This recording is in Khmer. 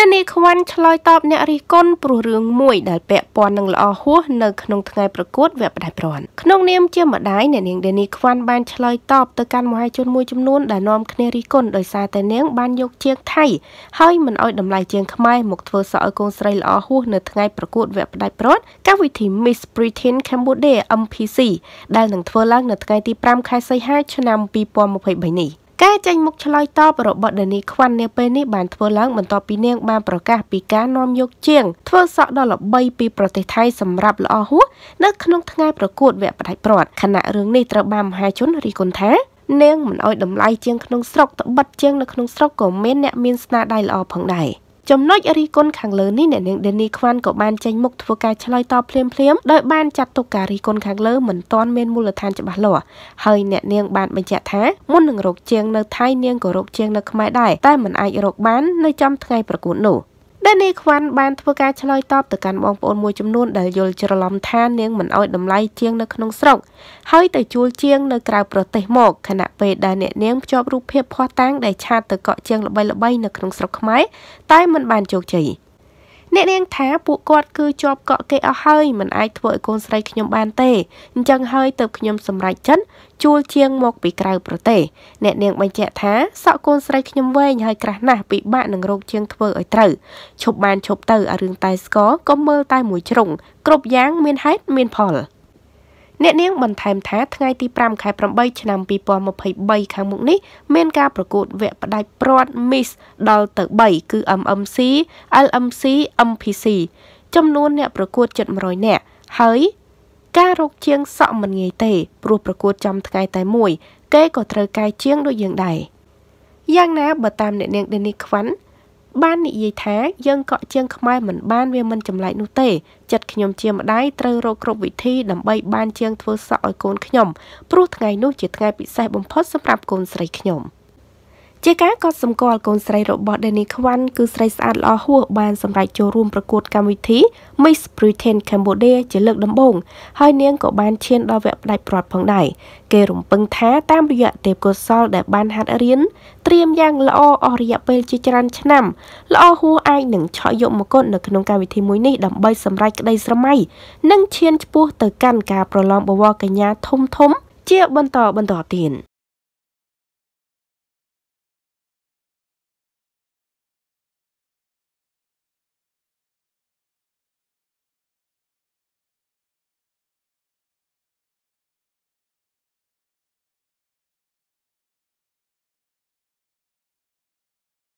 ដនីខ្វាន់ឆ្លើយតបអ្នករិះគន់ព្រោះរឿងមួយដែលពាក់ព័ន្ធនឹងល្អហួសនៅក្នុងថ្ងៃប្រកួតវគ្គបដិប្រន់ក្នុងនាមជាម្ដាយអ្នកនាងដនីខ្វាន់បានឆ្លើយតបទៅកាន់មហាជនមួយចំនួនដែលនាំគ្នារិះគន់ដោយសារតែនាង បានយកជាងថៃហើយមិនអោយតម្លៃជាងខ្មែរមកធ្វើសក់ឲ្យកូនស្រីល្អហួសនៅថ្ងៃប្រកួតវគ្គបដិប្រន់កម្មវិធី Miss Britain Cambodia MPC ដែលនឹងធ្វើឡើង នៅថ្ងៃទី5ខែសីហាឆ្នាំ2023នេះ។ការចេញមុខឆ្លើយតបរបស់ដេនីខ្វាន់នាពេលនេះបានធ្វើឡើងបន្ទាប់ពីនាងបានប្រកាសពីការនាំយកជាងធ្វើសក់ដល់ល្បីពីប្រទេសថៃសម្រាប់ល្អហួសនៅក្នុងថ្ងៃប្រកួតវគ្គផ្ដាច់ព្រាត់ខណៈរឿងនេះត្រូវបានមហាជនរិះគន់ថានាងមិនអោយតម្លៃជាងក្នុងស្រុកត្បិតជាងនៅក្នុងស្រុកក៏មានអ្នកមានស្នាដៃល្អផងដែរចំណុចរីគុណខាងលើនេះអ្នកនាង Denny Kwan ក៏បានចេញមុខធ្វើការឆ្លើយតបភ្លាមៗដោយបានចាត់ទុកការរីគុណខាងលើមិនទាន់មានមូលដ្ឋានច្បាស់លាស់ហើយអ្នកនាងបានបញ្ជាក់ថាមុននឹងរោគជាងនៅថៃនាងក៏រោគជាងនៅខ្មែរដែរតែមិនអាចរកបាននៅចំថ្ងៃប្រកួតនោះ។ដែលនាងខ្វាន់បានធ្វើការឆ្លើយតបទៅកាន់បងប្អូនមួយចំនួនដែលយល់ច្រឡំថានាងមិនអោយតម្លៃជាងនៅក្នុងស្រុកហើយទៅជួលជាងនៅក្រៅប្រទេសមកខណៈពេលដែលអ្នកនាងភ្ជាប់រូបភាពភ័ស្តុតាងដែលឆាតទៅកក់ជាងល្បីៗនៅក្នុងស្រុកខ្មែរតែមិនបានជោគជ័យ។អ្នកនាងថាពួកគាត់គឺជាប់កក់គេអស់ហើយមិនអាចធ្វើឲ្យកូនស្រីខ្ញុំបានទេអញ្ចឹងហើយទើបខ្ញុំសម្រេចចិត្តជួលជាងមក ពីក្រៅប្រទេសអ្នកនាងបញ្ជាក់ថាសក់កូនស្រីខ្ញុំវែងហើយក្រាស់ណាស់ពិបាកនឹងរកជាងធ្វើឲ្យត្រូវឈប់បានឈប់ទៅអារឿងតែស្គរក៏មើលតែមួយជ្រុងគ្រប់យ៉ាងមានហេតុមានផលអ្នកនាងបន្ថែមថាថ្ងៃទី5ខែ8ឆ្នាំ2023ខាងមុខនេះមានការប្រកួតវគ្គផ្ដាច់ព្រាត់ Miss ដល់ទៅ3គឺ MMC, LMC, MPC ចំនួនអ្នកប្រកួតជិត100នាក់ហើយការរកជាងសក់មិនងាយទេព្រោះប្រកួតចំថ្ងៃតែមួយ គេក៏ត្រូវកាយជាងដូចយើងដែរយ៉ាងណាបើតាមអ្នកនាង Denis Kwan បាននិយាយថាយើងកក់ជាង ខ្មែរមិនបានវាមិនចម្លែកនោះទេ ចិត្តខ្ញុំជាម្ដាយត្រូវរកគ្រប់វិធីដើម្បីបានជាងធ្វើសក់ឲ្យកូនខ្ញុំព្រោះថ្ងៃនោះជាថ្ងៃពិសេសបំផុតសម្រាប់កូនស្រីខ្ញុំ។ជាការកត់សម្គាល់កូនស្រីរបស់ Danny Kwan គឺស្រីស្អាតល្អហួសបានសម្រេចចូលរួមប្រកួតកម្មវិធី Miss Britain Cambodia ជាលើកដំបូងហើយនាងក៏បានឈានដល់វគ្គផ្ដាច់ព្រាត់ផងដែរគេរំពឹងថាតាមរយៈទេពកោសលដែលបានហាត់រៀនត្រៀមយ៉ាងល្អអស់រយៈពេលជាច្រើន ឆ្នាំល្អហួសអាចនឹងឆក់យកមកគុណនៅក្នុងកម្មវិធីមួយនេះដើម្បីសម្រេចក្តីស្រមៃនិងឈានឆ្ពោះទៅកាន់ការប្រឡងបវរកញ្ញាធំធំ ជាបន្តបន្តទៀត